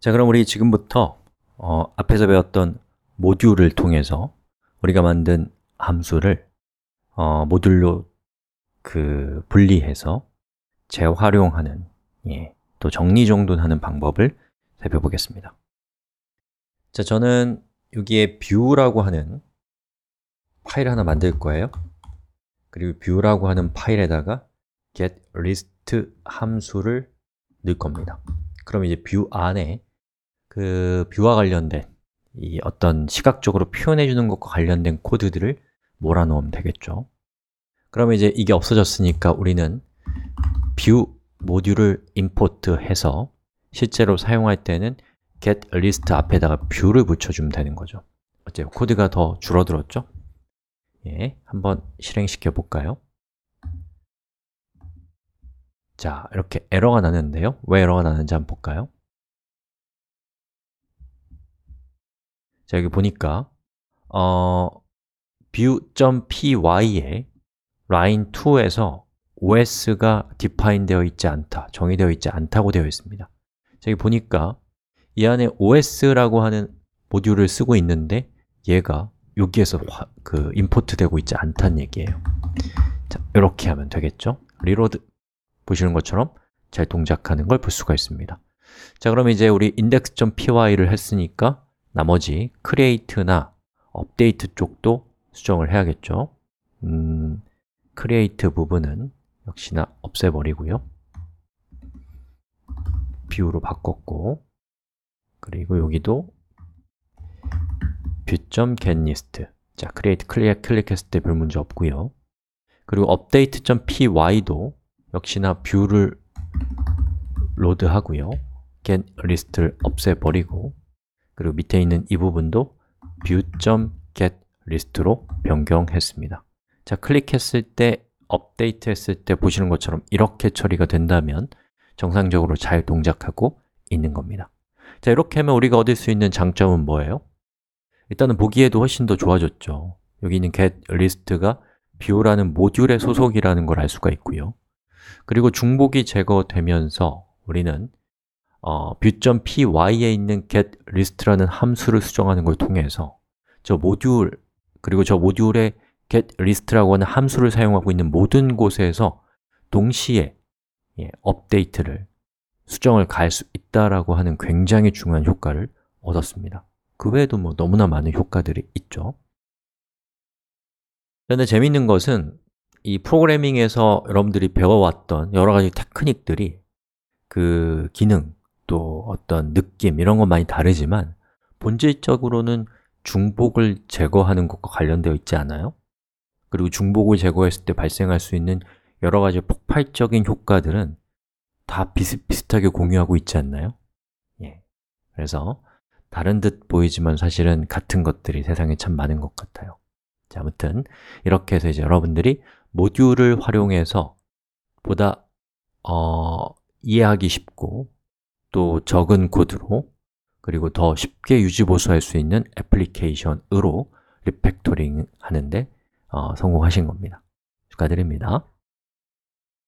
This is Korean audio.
자, 그럼 우리 지금부터 어, 앞에서 배웠던 모듈을 통해서 우리가 만든 함수를 어, 모듈로 그 분리해서 재활용하는 예, 또 정리정돈하는 방법을 살펴보겠습니다. 자, 저는 여기에 뷰라고 하는 파일 하나 만들 거예요. 그리고 뷰라고 하는 파일에다가 get list 함수를 넣을 겁니다. 그럼 이제 뷰 안에 그 뷰와 관련된 이 어떤 시각적으로 표현해 주는 것과 관련된 코드들을 몰아넣으면 되겠죠 그러면 이제 이게 없어졌으니까 우리는 뷰 모듈을 임포트해서 실제로 사용할 때는 get list 앞에다가 뷰를 붙여주면 되는 거죠 어째 코드가 더 줄어들었죠? 예, 한번 실행시켜 볼까요? 자, 이렇게 에러가 나는데요 왜 에러가 나는지 한번 볼까요? 자, 여기 보니까 어, view.py에 line2에서 os가 define 되어 있지 않다, 정의되어 있지 않다고 되어 있습니다 자, 여기 보니까 이 안에 os라고 하는 모듈을 쓰고 있는데 얘가 여기에서 화, 그 임포트 되고 있지 않다는 얘기예요 자, 이렇게 하면 되겠죠? 리로드 보시는 것처럼 잘 동작하는 걸 볼 수가 있습니다 자, 그럼 이제 우리 index.py를 했으니까 나머지 create나 update 쪽도 수정을 해야겠죠 음, create 부분은 역시나 없애버리고요 v i e w 로 바꿨고 그리고 여기도 뷰.getList 자, create 클릭, 클릭했을 때 별 문제 없고요 그리고 update.py도 역시나 뷰를 로드하고요 getList를 없애버리고 그리고 밑에 있는 이 부분도 view.getList로 변경했습니다 자, 클릭했을 때, 업데이트 했을 때 보시는 것처럼 이렇게 처리가 된다면 정상적으로 잘 동작하고 있는 겁니다 자, 이렇게 하면 우리가 얻을 수 있는 장점은 뭐예요? 일단은 보기에도 훨씬 더 좋아졌죠 여기 있는 getList가 v i e w 라는 모듈의 소속이라는 걸 알 수가 있고요 그리고 중복이 제거되면서 우리는 어, 뷰.py에 있는 getList라는 함수를 수정하는 걸 통해서 저 모듈, 그리고 저 모듈의 getList라고 하는 함수를 사용하고 있는 모든 곳에서 동시에 예, 업데이트를 수정을 갈 수 있다라고 하는 굉장히 중요한 효과를 얻었습니다 그 외에도 뭐 너무나 많은 효과들이 있죠 그런데 재밌는 것은 이 프로그래밍에서 여러분들이 배워왔던 여러 가지 테크닉들이 그 기능, 또 어떤 느낌 이런 건 많이 다르지만 본질적으로는 중복을 제거하는 것과 관련되어 있지 않아요? 그리고 중복을 제거했을 때 발생할 수 있는 여러 가지 폭발적인 효과들은 다 비슷비슷하게 공유하고 있지 않나요? 예. 그래서 다른 듯 보이지만 사실은 같은 것들이 세상에 참 많은 것 같아요. 자, 아무튼 이렇게 해서 이제 여러분들이 모듈을 활용해서 보다 어, 이해하기 쉽고 또 적은 코드로 그리고 더 쉽게 유지보수할 수 있는 애플리케이션으로 리팩토링 하는데 어, 성공하신 겁니다. 축하드립니다.